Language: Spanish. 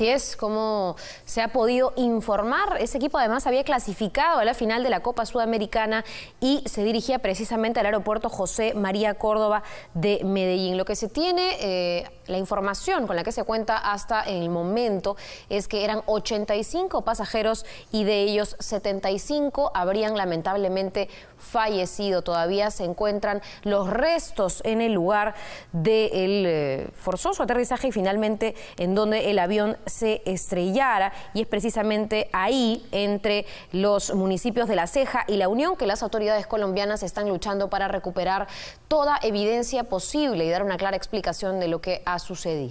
Así es como se ha podido informar. Ese equipo además había clasificado a la final de la Copa Sudamericana y se dirigía precisamente al aeropuerto José María Córdoba de Medellín. Lo que se tiene, eh, la información con la que se cuenta hasta el momento es que eran 85 pasajeros y de ellos 75 habrían lamentablemente fallecido. Todavía se encuentran los restos en el lugar del eh, forzoso aterrizaje y finalmente en donde el avión se estrellara y es precisamente ahí, entre los municipios de La Ceja y La Unión, que las autoridades colombianas están luchando para recuperar toda evidencia posible y dar una clara explicación de lo que ha sucedido.